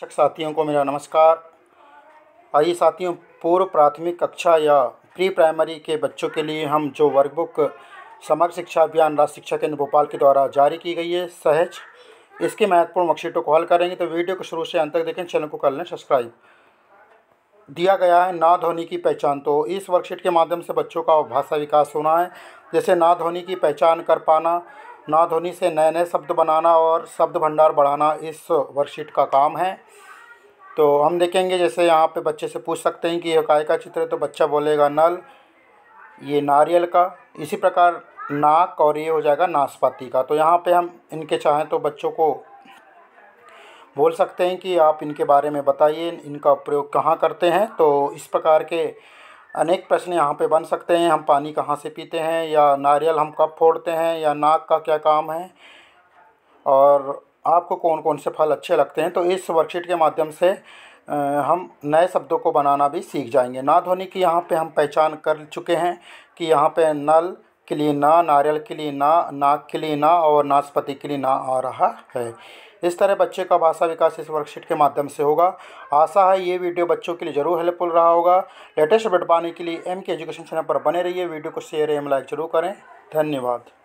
शिक्षक साथियों को मेरा नमस्कार आइए साथियों पूर्व प्राथमिक कक्षा या प्री प्राइमरी के बच्चों के लिए हम जो वर्कबुक समग्र शिक्षा अभियान राज्य शिक्षा केंद्र भोपाल के द्वारा जारी की गई है सहज इसके महत्वपूर्ण वर्कशीटों को हल करेंगे तो वीडियो को शुरू से अंत तक देखें चैनल को कर लें सब्सक्राइब दिया गया है ना ध्वनि की पहचान तो इस वर्कशीट के माध्यम से बच्चों का भाषा विकास होना है जैसे ना ध्वनि की पहचान कर पाना ना धुनी से नए नए शब्द बनाना और शब्द भंडार बढ़ाना इस वर्कशीट का काम है तो हम देखेंगे जैसे यहाँ पे बच्चे से पूछ सकते हैं कि यह काय का चित्र है तो बच्चा बोलेगा नल ये नारियल का इसी प्रकार नाक और ये हो जाएगा नाशपाती का तो यहाँ पे हम इनके चाहें तो बच्चों को बोल सकते हैं कि आप इनके बारे में बताइए इनका प्रयोग कहाँ करते हैं तो इस प्रकार के अनेक प्रश्न यहाँ पे बन सकते हैं हम पानी कहाँ से पीते हैं या नारियल हम कब फोड़ते हैं या नाक का क्या काम है और आपको कौन कौन से फल अच्छे लगते हैं तो इस वर्कशीट के माध्यम से हम नए शब्दों को बनाना भी सीख जाएंगे ना ध्वनि की यहाँ पे हम पहचान कर चुके हैं कि यहाँ पे नल के लिए ना नारियल के लिए ना नाक के लिए ना और नाशपति के लिए ना आ रहा है इस तरह बच्चे का भाषा विकास इस वर्कशीट के माध्यम से होगा आशा है ये वीडियो बच्चों के लिए जरूर हेल्पफुल रहा होगा लेटेस्ट अपडेट पाने के लिए एम के एजुकेशन चैनल पर बने रहिए वीडियो को शेयर एवं लाइक जरूर करें धन्यवाद